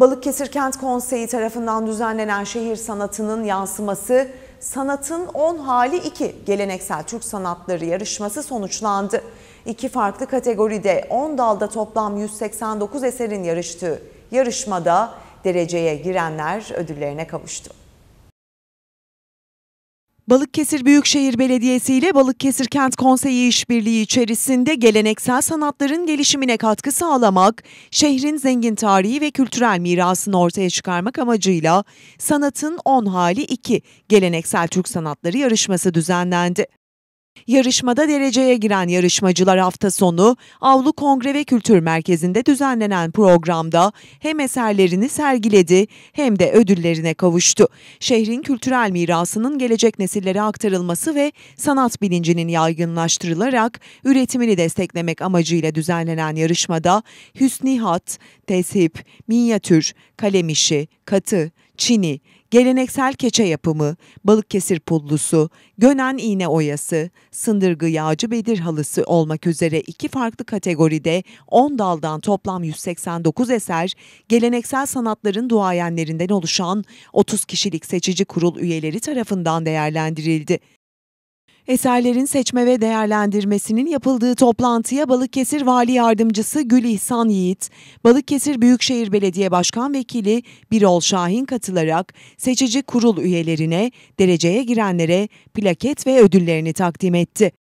Balıkesir Kent Konseyi tarafından düzenlenen şehir sanatının yansıması Sanatın 10 Hali 2 geleneksel Türk sanatları yarışması sonuçlandı. İki farklı kategoride 10 dalda toplam 189 eserin yarıştığı yarışmada dereceye girenler ödüllerine kavuştu. Balıkesir Büyükşehir Belediyesi ile Balıkesir Kent Konseyi işbirliği içerisinde geleneksel sanatların gelişimine katkı sağlamak, şehrin zengin tarihi ve kültürel mirasını ortaya çıkarmak amacıyla Sanatın 10 Hali 2 Geleneksel Türk Sanatları yarışması düzenlendi. Yarışmada dereceye giren yarışmacılar hafta sonu Avlu Kongre ve Kültür Merkezi'nde düzenlenen programda hem eserlerini sergiledi hem de ödüllerine kavuştu. Şehrin kültürel mirasının gelecek nesillere aktarılması ve sanat bilincinin yaygınlaştırılarak üretimini desteklemek amacıyla düzenlenen yarışmada hüsnihat, tesip, minyatür, kalem işi, katı, çini, geleneksel keçe yapımı, Balıkkesir pullusu, Gönen iğne oyası, Sındırgı yağcı bedir halısı olmak üzere iki farklı kategoride 10 daldan toplam 189 eser, geleneksel sanatların duayenlerinden oluşan 30 kişilik seçici kurul üyeleri tarafından değerlendirildi. Eserlerin seçme ve değerlendirmesinin yapıldığı toplantıya Balıkesir Vali Yardımcısı Gül İhsan Yiğit, Balıkesir Büyükşehir Belediye Başkan Vekili Birol Şahin katılarak seçici kurul üyelerine, dereceye girenlere plaket ve ödüllerini takdim etti.